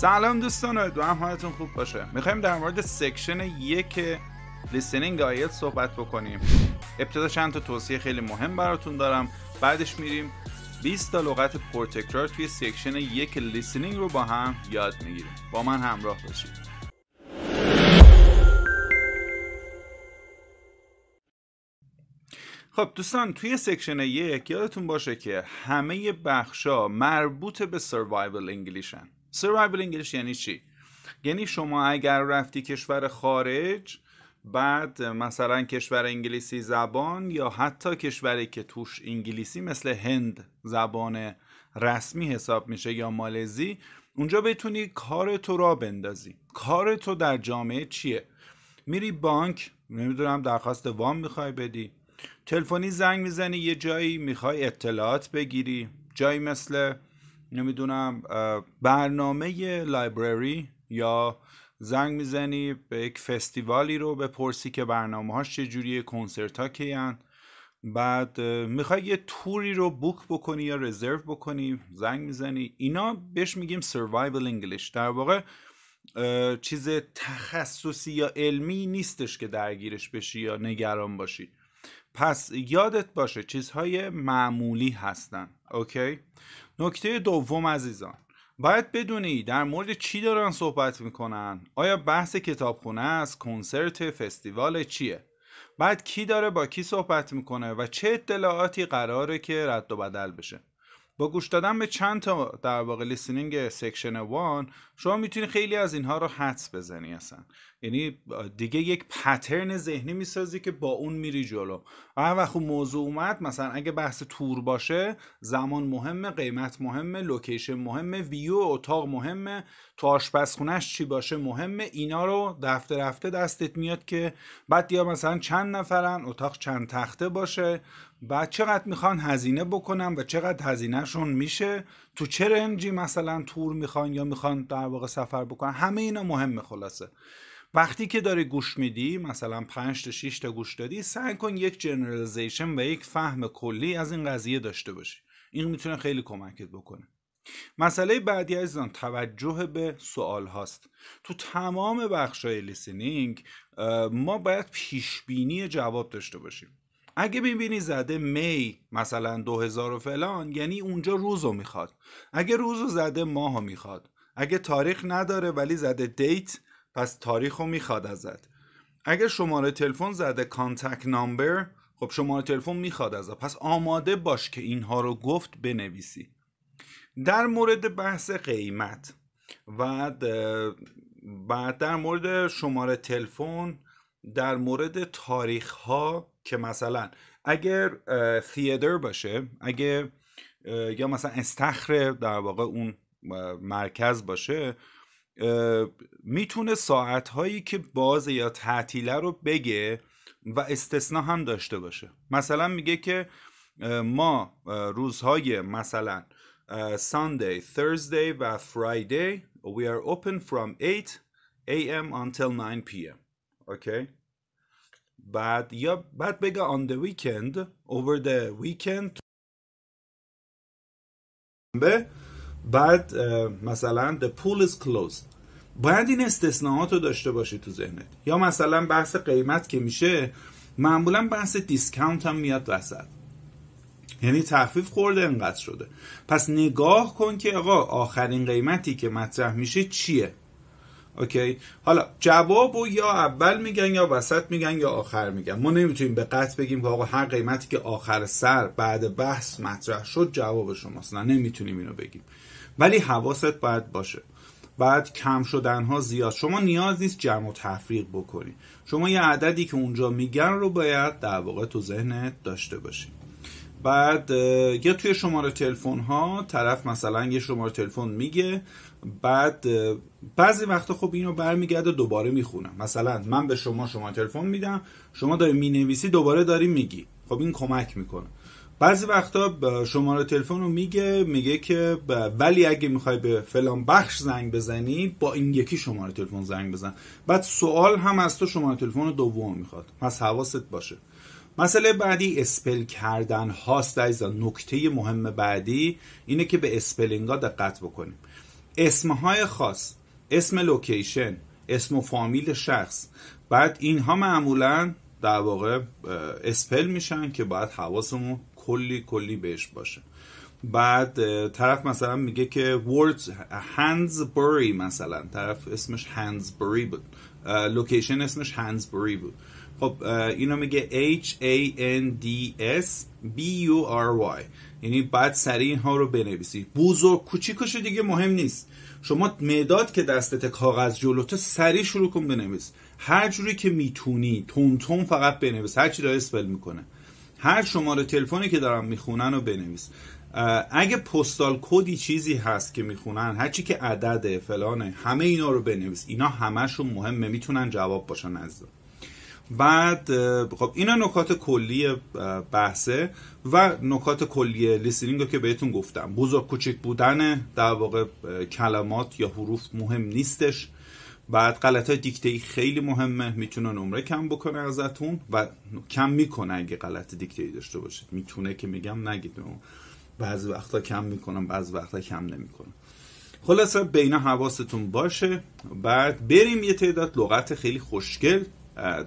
سلام دوستان هم حالتون خوب باشه میخوایم در مورد سکشن یک لیسنینگ آیل صحبت بکنیم ابتدا چند تا توصیه خیلی مهم براتون دارم بعدش میریم 20 تا لغت پرتکرار توی سکشن یک لیسنینگ رو با هم یاد میگیریم با من همراه باشید خب دوستان توی سکشن یک یادتون باشه که همه بخشا مربوط به سروایول انگلیشن سروایوول انگلیش یعنی چی یعنی شما اگر رفتی کشور خارج بعد مثلا کشور انگلیسی زبان یا حتی کشوری که توش انگلیسی مثل هند زبان رسمی حساب میشه یا مالزی اونجا بتونی کار تو را بندازی کار تو در جامعه چیه میری بانک نمیدونم درخواست وام میخوای بدی تلفنی زنگ میزنی یه جایی میخوای اطلاعات بگیری جایی مثل نمیدونم برنامه لایبرری یا زنگ میزنی به یک فستیوالی رو بپرسی که برنامه هاش چجوریه کنسرت ها بعد میخوای یه توری رو بوک بکنی یا رزرو بکنی زنگ میزنی اینا بهش میگیم سرویبل انگلیش در واقع چیز تخصصی یا علمی نیستش که درگیرش بشی یا نگران باشی پس یادت باشه چیزهای معمولی هستن اوکی نکته دوم عزیزان باید بدونی در مورد چی دارن صحبت میکنن آیا بحث کتابخونه است کنسرت فستیوال چیه بعد کی داره با کی صحبت میکنه و چه اطلاعاتی قراره که رد و بدل بشه با گوش دادن به چند تا در واقع لیسنینگ سکشن وان شما میتونی خیلی از اینها رو حدس بزنی اصلا یعنی دیگه یک پترن ذهنی میسازی که با اون میری جلو و هر وقت خب موضوع اومد مثلا اگه بحث تور باشه زمان مهمه قیمت مهمه لوکیشن مهمه ویو اتاق مهمه تو آشپزخونهش چی باشه مهمه اینا رو دفته رفته دستت میاد که بعد یا مثلا چند نفرن اتاق چند تخته باشه بعد چقدر میخوان هزینه بکنم و چقدر هزینهشون میشه تو چه رنجی مثلا تور میخوان یا میخوان در واقع سفر بکنن همه اینا مهمه خلاصه وقتی که داره گوش میدی مثلا 5 تا 6 تا گوش دادی سعی کن یک جنرالیزیشن و یک فهم کلی از این قضیه داشته باشی این میتونه خیلی کمکت بکنه مسئله بعدی عزیزان توجه به سوال هاست تو تمام بخش های لیسنینگ ما باید پیش بینی جواب داشته باشیم اگه ببینی زده می مثلا 2000 و فلان یعنی اونجا روزو میخواد اگه روزو زده ماهو میخواد اگه تاریخ نداره ولی زده دیت پس تاریخ رو میخواد ازت اگر شماره تلفن زده کانتکت نامبر خب شماره تلفن میخواد ازت پس آماده باش که اینها رو گفت بنویسی در مورد بحث قیمت و بعد در مورد شماره تلفن در مورد تاریخ ها که مثلا اگر فیدر باشه اگه یا مثلا استخر در واقع اون مرکز باشه میتونه ساعتهایی که باز یا تعطیله رو بگه و استثنا هم داشته باشه مثلا میگه که ما روزهای مثلا Sunday, Thursday و Friday we are open from 8 a.m. until 9 p.m. اوکی بعد یا بعد بگه on the weekend over the weekend به بعد مثلا the pool is closed باید این استثناءات رو داشته باشی تو ذهنت یا مثلا بحث قیمت که میشه معمولا بحث دیسکاونت هم میاد وسط یعنی تخفیف خورده انقدر شده پس نگاه کن که آقا آخرین قیمتی که مطرح میشه چیه اوکی حالا جواب و یا اول میگن یا وسط میگن یا آخر میگن ما نمیتونیم به قطع بگیم که آقا هر قیمتی که آخر سر بعد بحث مطرح شد جواب شماست نه نمیتونیم اینو بگیم ولی حواست باید باشه بعد کم شدن ها زیاد شما نیاز نیست جمع و تفریق بکنی شما یه عددی که اونجا میگن رو باید در واقع تو ذهنت داشته باشی بعد یا توی شماره تلفن ها طرف مثلا یه شماره تلفن میگه بعد بعضی وقتا خب اینو برمیگرده دوباره میخونم مثلا من به شما شما تلفن میدم شما داری مینویسی دوباره داری میگی خب این کمک میکنه بعضی وقتا شما شماره تلفن رو میگه میگه که ولی اگه میخوای به فلان بخش زنگ بزنی با این یکی شماره تلفن زنگ بزن بعد سوال هم از تو شماره تلفن دوم میخواد پس حواست باشه مسئله بعدی اسپل کردن هاست از نکته مهم بعدی اینه که به اسپلینگا دقت بکنیم اسمهای خاص اسم لوکیشن اسم و فامیل شخص بعد اینها معمولا در واقع اسپل میشن که باید حواسمون کلی کلی بهش باشه بعد طرف مثلا میگه که words هنزبری مثلا طرف اسمش هنزبری بود لوکیشن اسمش هنزبری بود خب اینو میگه H A N D S B U R Y یعنی بعد سریع اینها رو بنویسی بزرگ کوچیکش دیگه مهم نیست شما مداد که دستت کاغذ جلوته سریع شروع کن بنویس هر جوری که میتونی تون تون فقط بنویس هر چی داره اسپل میکنه هر شماره تلفنی که دارم میخونن رو بنویس اگه پستال کدی چیزی هست که میخونن هرچی که عدده فلانه همه اینا رو بنویس اینا همشون مهمه میتونن جواب باشن از بعد خب اینا نکات کلی بحثه و نکات کلی لیسنینگ رو که بهتون گفتم بزرگ کوچک بودن در واقع کلمات یا حروف مهم نیستش بعد غلط های دیکته ای خیلی مهمه میتونه نمره کم بکنه ازتون و کم میکنه اگه غلط دیکته ای داشته باشید میتونه که میگم نگید بعضی وقتا کم میکنم بعضی وقتا کم نمیکنم خلاصه بین حواستون باشه بعد بریم یه تعداد لغت خیلی خوشگل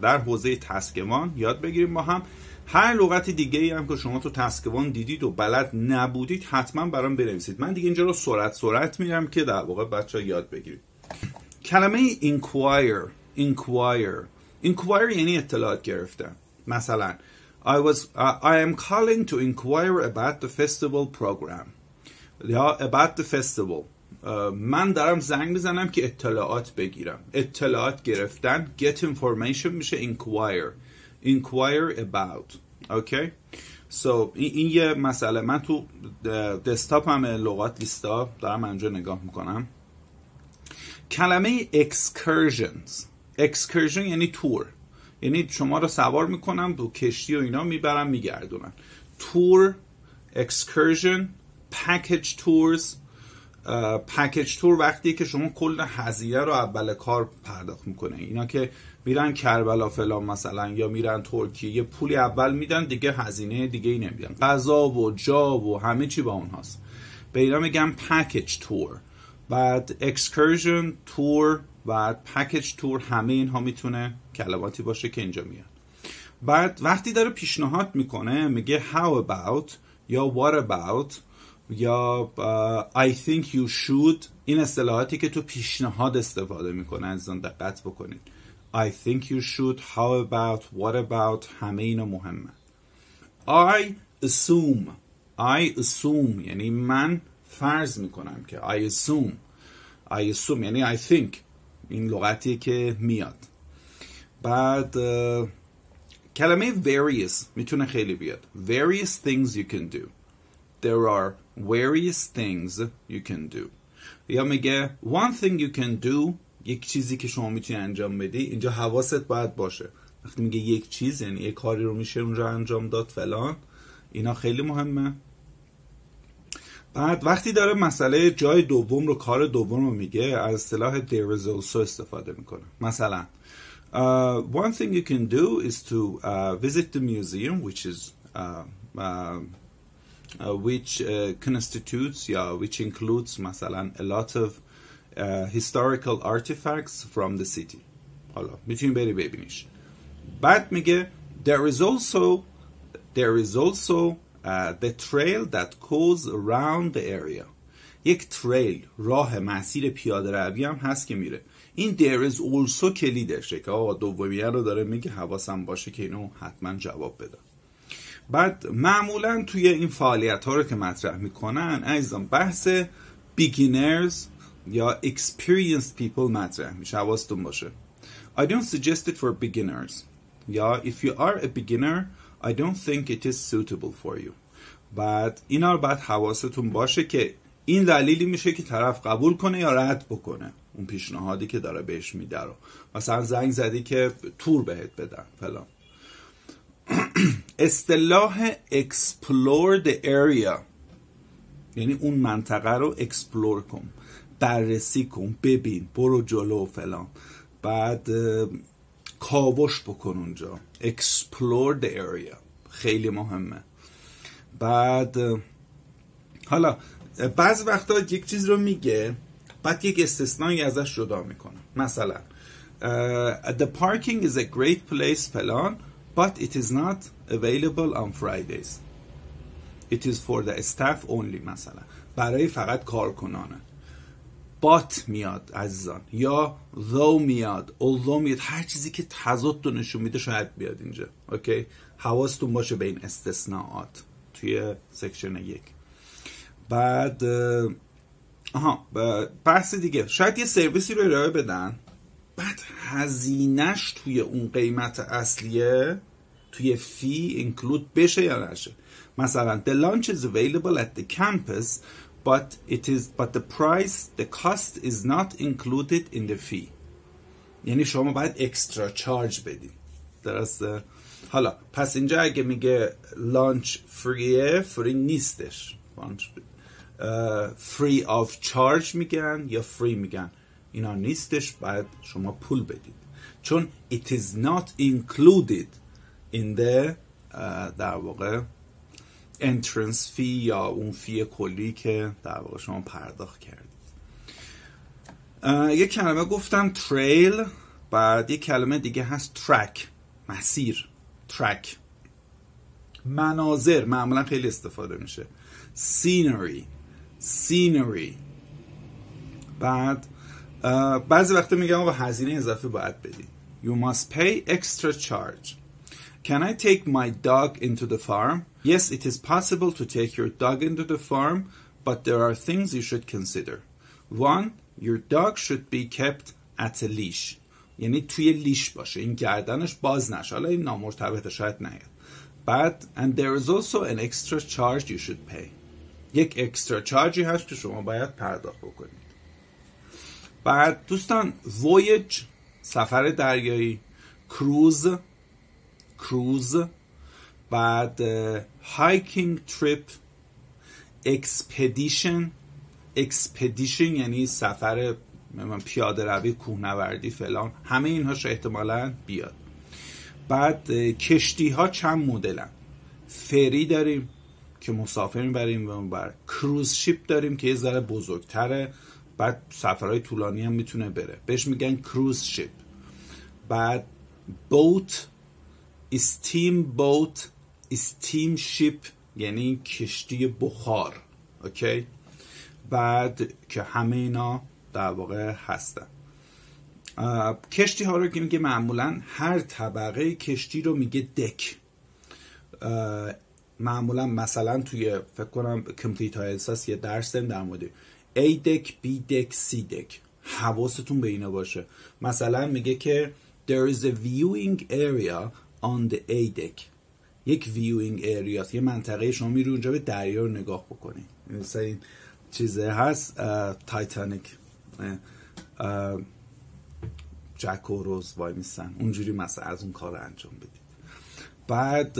در حوزه تسکوان یاد بگیریم ما هم هر لغت دیگه ای هم که شما تو تسکوان دیدید و بلد نبودید حتما برام بنویسید من دیگه اینجا رو سرعت سرعت میرم که در واقع بچه ها یاد بگیرید کلمه inquire inquire inquire یعنی اطلاعات گرفتن مثلا I was uh, I am calling to inquire about the festival program یا about the festival من دارم زنگ میزنم که اطلاعات بگیرم اطلاعات گرفتن get information میشه inquire inquire about اوکی so, این, یه مسئله من تو دسکتاپ هم لغات لیستا دارم اونجا نگاه میکنم کلمه excursions excursion یعنی تور یعنی شما رو سوار میکنم دو کشتی و اینا میبرم میگردونم تور excursion package tours پکیج تور وقتی که شما کل هزینه رو اول کار پرداخت میکنه اینا که میرن کربلا فلان مثلا یا میرن ترکیه یه پولی اول میدن دیگه هزینه دیگه ای نمیدن غذا و جا و همه چی با اونهاست به اینا میگم پکیج تور بعد اکسکرژن تور و پکیج تور همه اینها میتونه کلماتی باشه که اینجا میاد بعد وقتی داره پیشنهاد میکنه میگه how about یا what about یا I think you should این اصطلاحاتی که تو پیشنهاد استفاده میکنه اون دقت بکنید I think you should How about What about همه اینا مهمه I assume I assume یعنی من فرض میکنم که I assume I assume یعنی I think این لغتیه که میاد بعد کلمه various میتونه خیلی بیاد various things you can do there are various things you can do یا میگه one thing you can do یک چیزی که شما میتونی انجام بدی اینجا حواست باید باشه وقتی میگه یک چیز یعنی یک کاری رو میشه اونجا انجام داد فلان اینا خیلی مهمه بعد وقتی داره مسئله جای دوم رو کار دوم رو میگه از اصطلاح there is also استفاده میکنه مثلا Uh, one thing you can do is to uh, visit the museum, which is uh, Uh, which uh, constitutes, yeah, which includes masalan, a lot of uh, historical artifacts from the city. حالا میتونیم بری ببینیش بعد میگه there is also there is also the trail that goes around the area یک تریل راه مسیر پیاده روی هم هست که میره این there is also کلیدشه که آقا دومیه رو داره میگه حواسم باشه که اینو حتما جواب بدم بعد معمولا توی این فعالیت ها رو که مطرح میکنن عزیزان بحث beginners یا experienced people مطرح میشه حواستون باشه I don't suggest it for beginners یا if you are a beginner I don't think it is suitable for you بعد اینا رو باید حواستون باشه که این دلیلی میشه که طرف قبول کنه یا رد بکنه اون پیشنهادی که داره بهش میده رو مثلا زنگ زدی که تور بهت بدن فلان اصطلاح explore the area یعنی اون منطقه رو اکسپلور کن بررسی کن ببین برو جلو و فلان بعد کاوش بکن اونجا explore the area خیلی مهمه بعد حالا بعض وقتا یک چیز رو میگه بعد یک استثنایی ازش جدا میکنه مثلا uh, the parking is a great place فلان but it is not available on Fridays it is for the staff only مثلا برای فقط کارکنانه but میاد عزیزان یا though میاد although میاد هر چیزی که تضاد رو نشون میده شاید بیاد اینجا اوکی حواستون باشه به این استثناءات توی سکشن یک بعد آها بحث دیگه شاید یه سرویسی رو ارائه بدن بعد هزینهش توی اون قیمت اصلیه توی فی اینکلود بشه یا نشه مثلا the lunch is available at the campus but it is but the price the cost is not included in the fee یعنی شما باید اکسترا چارج بدین درسته حالا پس اینجا اگه میگه لانچ فریه فری نیستش فری آف چارج میگن یا فری میگن اینا نیستش باید شما پول بدید چون it is not included in the uh, در واقع انترنس فی یا اون فی کلی که در واقع شما پرداخت کردید uh, یه کلمه گفتم تریل بعد یه کلمه دیگه هست ترک مسیر ترک مناظر معمولا خیلی استفاده میشه سینری سینری بعد uh, بعضی وقتا میگم آقا هزینه اضافه باید بدید You must pay extra charge Can I take my dog into the farm? Yes, it is possible to take your dog into the farm, but there are things you should consider. One, your dog should be kept at a leash. یعنی توی لیش باشه این گردنش باز نشه حالا این نامرتبط شاید نیاد بعد and there is also an extra charge you should pay یک اکسترا چارجی هست که شما باید پرداخت بکنید بعد دوستان voyage سفر دریایی cruise. کروز بعد هایکینگ تریپ اکسپدیشن اکسپدیشن یعنی سفر پیاده روی کوهنوردی فلان همه اینهاش احتمالا بیاد بعد کشتی ها چند مدلن فری داریم که مسافر میبریم و بر کروز شیپ داریم که یه ذره بزرگتره بعد سفرهای طولانی هم میتونه بره بهش میگن کروز شیپ بعد بوت استیم بوت استیم شیپ یعنی کشتی بخار اوکی بعد که همه اینا در واقع هستن کشتی ها رو که میگه معمولا هر طبقه کشتی رو میگه دک معمولا مثلا توی فکر کنم کمپلیت های احساس یه درس داریم در مورد A دک B دک C دک حواستون به اینا باشه مثلا میگه که there is a viewing area on the A یک ویوینگ اریاست یه منطقه شما میره اونجا به دریا رو نگاه بکنید یعنی مثل این چیزه هست تایتانیک جک و روز وای میسن اونجوری مثلا از اون کار انجام بدید بعد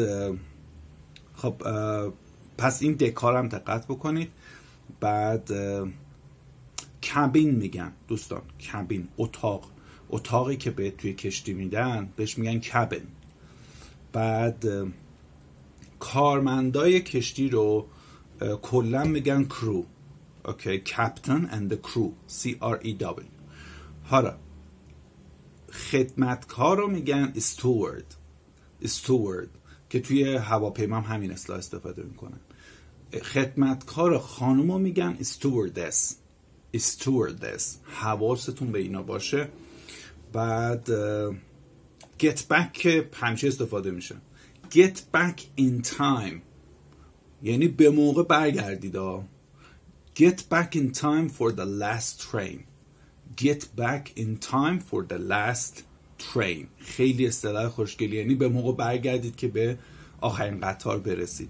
خب پس این دکار هم دقت بکنید بعد کابین میگن دوستان کابین اتاق اتاقی که به توی کشتی میدن بهش میگن کابین بعد کارمندای کشتی رو کلا میگن کرو اوکی کپتن اند کرو سی آر ای دبلیو حالا خدمتکار رو میگن استوارد استوارد که توی هواپیما هم همین اصطلاح استفاده میکنن خدمتکار خانم رو میگن استوردس استوردس حواستون به اینا باشه بعد get back که همیشه استفاده میشه get back in time یعنی به موقع برگردید get back in time for the last train get back in time for the last train خیلی اصطلاح خوشگلی یعنی به موقع برگردید که به آخرین قطار برسید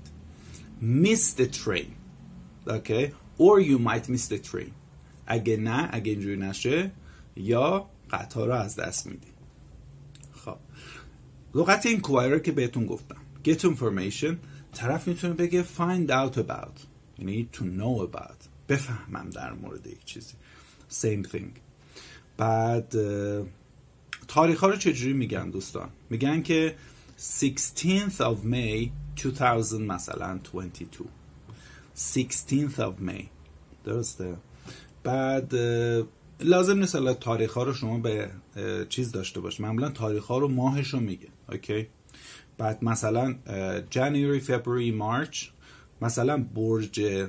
miss the train okay or you might miss the train اگه نه اگه اینجوری نشه یا قطار رو از دست میدید خب لغت این کوایر که بهتون گفتم get information طرف میتونه بگه find out about یعنی to know about بفهمم در مورد یک چیزی same thing بعد تاریخ ها رو چجوری میگن دوستان میگن که 16th of May 2000 مثلا 22 16th of May درسته بعد لازم نیست الان تاریخ ها رو شما به چیز داشته باش معمولا تاریخ ها رو ماهش رو میگه اوکی بعد مثلا جنوری فبروری مارچ مثلا برج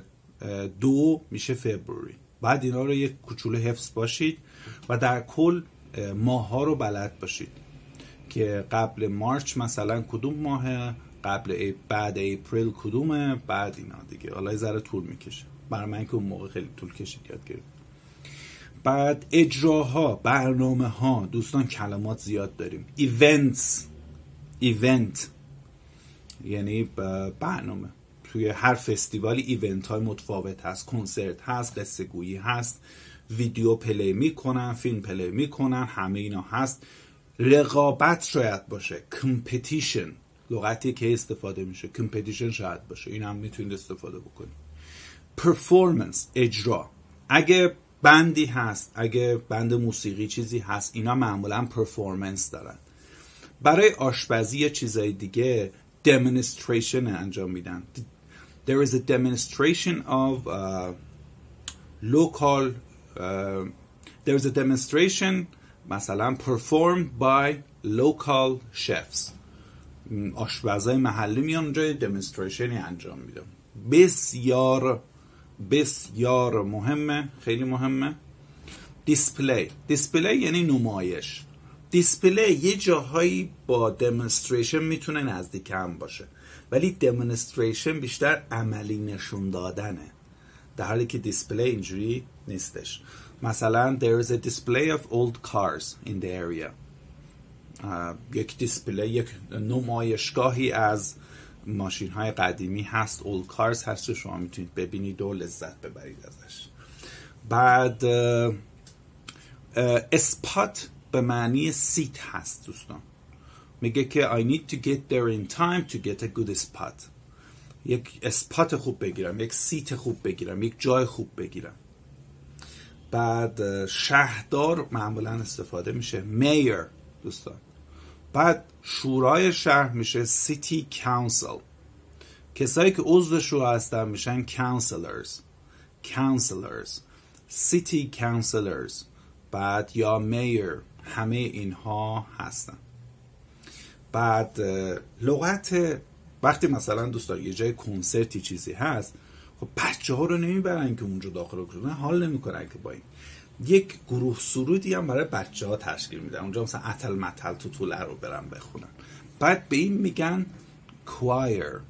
دو میشه فبروری بعد اینا رو یک کوچولو حفظ باشید و در کل ماه ها رو بلد باشید که قبل مارچ مثلا کدوم ماهه قبل ای بعد اپریل کدومه بعد اینا دیگه حالا ذره طول میکشه برای من که اون موقع خیلی طول کشید یاد گرفت بعد اجراها برنامه ها دوستان کلمات زیاد داریم ایونتس ایونت یعنی برنامه توی هر فستیوالی ایونت های متفاوت هست کنسرت هست قصه گویی هست ویدیو پلی میکنن فیلم پلی میکنن همه اینا هست رقابت شاید باشه کمپتیشن لغتی که استفاده میشه کمپتیشن شاید باشه این هم میتونید استفاده بکنید پرفورمنس اجرا اگه بندی هست اگه بند موسیقی چیزی هست اینا معمولا پرفورمنس دارن برای آشپزی چیزای دیگه دمنستریشن انجام میدن there is a demonstration of uh, local uh, there is a demonstration مثلا performed by local chefs آشپزای محلی میان اونجا دمونستریشنی انجام میدن. بسیار بسیار مهمه خیلی مهمه دیسپلی دیسپلی یعنی نمایش دیسپلی یه جاهایی با دمونستریشن میتونه نزدیک هم باشه ولی دمونستریشن بیشتر عملی نشون دادنه در حالی که دیسپلی اینجوری نیستش مثلا there is a display of old cars in the area یک دیسپلی یک نمایشگاهی از ماشین های قدیمی هست اول کارز هست که شما میتونید ببینید و لذت ببرید ازش بعد اسپات به معنی سیت هست دوستان میگه که I need to get there in time to get a good spot یک اسپات خوب بگیرم یک سیت خوب بگیرم یک جای خوب بگیرم بعد شهردار معمولا استفاده میشه میر دوستان بعد شورای شهر میشه سیتی کانسل کسایی که عضو شورا هستن میشن کانسلرز کانسلرز سیتی کانسلرز بعد یا میر همه اینها هستن بعد لغت وقتی مثلا دوستان یه جای کنسرتی چیزی هست خب بچه ها رو نمیبرن که اونجا داخل رو حال نمیکنن که با این یک گروه سرودی هم برای بچه ها تشکیل میدن اونجا مثلا اتل متل تو طوله رو برن بخونن بعد به این میگن choir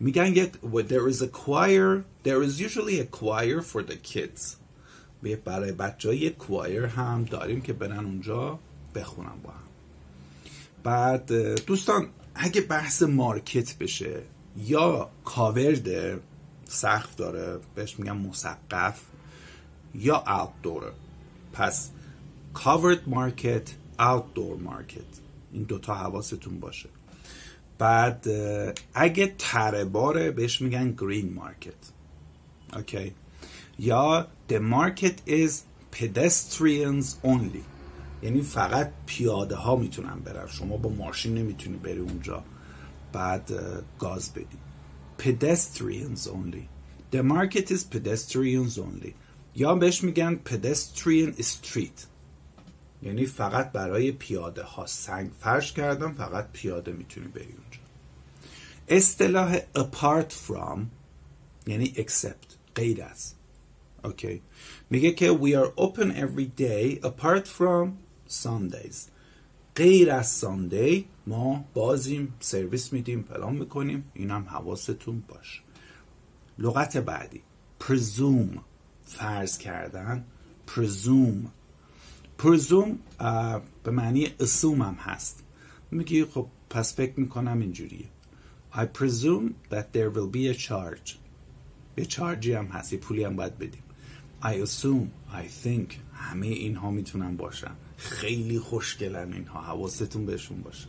میگن یک there is a choir there is usually a choir for the kids برای بچه های یک هم داریم که برن اونجا بخونن با هم بعد دوستان اگه بحث مارکت بشه یا کاورده سخف داره بهش میگن مسقف یا outdoor پس covered market outdoor market این دوتا حواستون باشه بعد اگه تره باره بهش میگن green market اوکی یا the market is pedestrians only یعنی فقط پیاده ها میتونن برن شما با ماشین نمیتونی بری اونجا بعد گاز بدی pedestrians only the market is pedestrians only یا بهش میگن پدسترین استریت یعنی فقط برای پیاده ها سنگ فرش کردم فقط پیاده میتونی بری اونجا اصطلاح apart from یعنی except غیر از اوکی میگه که we are open every day apart from Sundays غیر از ساندی ما بازیم سرویس میدیم پلان میکنیم اینم حواستون باش لغت بعدی presume فرض کردن پرزوم پرزوم به معنی اسوم هم هست میگی خب پس فکر میکنم اینجوریه I presume that there will be a charge یه چارجی هم هست یه پولی هم باید بدیم I assume, I think همه اینها میتونن باشن خیلی خوشگلن اینها حواستون بهشون باشه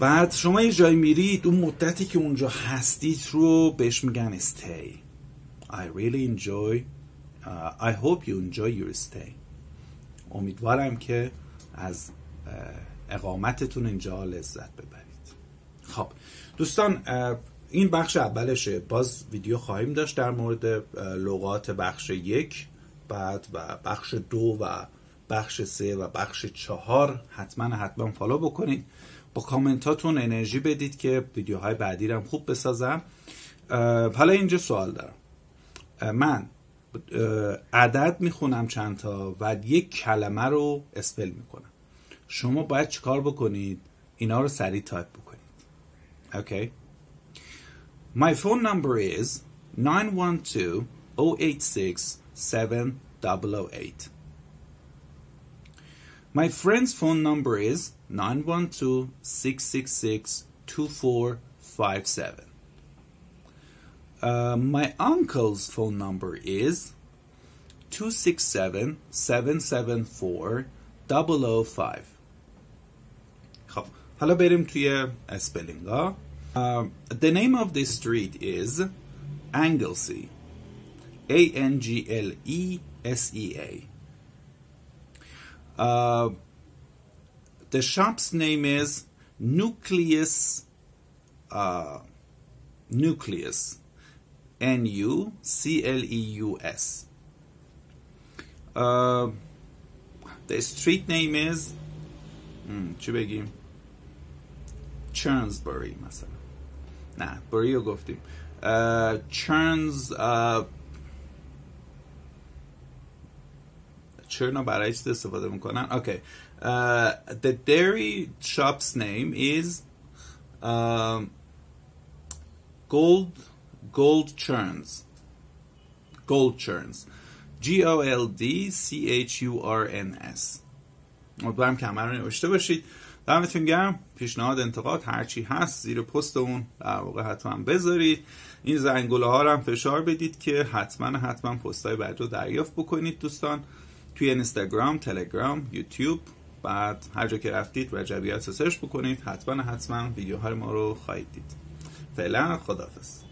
بعد شما یه جایی میرید اون مدتی که اونجا هستید رو بهش میگن stay I really enjoy uh, I hope you enjoy your stay امیدوارم که از اقامتتون اینجا لذت ببرید خب دوستان این بخش اولشه باز ویدیو خواهیم داشت در مورد لغات بخش یک بعد و بخش دو و بخش سه و بخش چهار حتما حتما فالو بکنید با کامنتاتون انرژی بدید که ویدیوهای بعدی رو خوب بسازم حالا اینجا سوال دارم من عدد میخونم چند تا و یک کلمه رو اسپل میکنم شما باید چیکار بکنید اینا رو سریع تایپ بکنید اوکی My phone number is 912-086-7008 My friend's phone number is 912-666-2457 Uh, my uncle's phone number is 267 774 005 خب حالا بریم توی اسپلینگا. The name of this street is Anglesey A N G L E S E A uh, The shop's name is Nucleus uh, Nucleus N U C L E U S. Uh, the street name is mm, چی بگیم چرنزبری مثلا نه بری رو گفتیم چرنز uh, چرن uh, okay. Uh, the dairy shop's name is um, gold gold churns gold churns G O L D C H U R N S امیدوارم رو نوشته باشید دمتون گرم پیشنهاد انتقاد هرچی هست زیر پست اون در واقع حتما بذارید این زنگوله ها رو هم فشار بدید که حتما حتما پست های بعد رو دریافت بکنید دوستان توی اینستاگرام تلگرام یوتیوب بعد هر جا که رفتید رجبیات سرچ بکنید حتما حتما ویدیوهای ما رو خواهید دید فعلا خدافظ.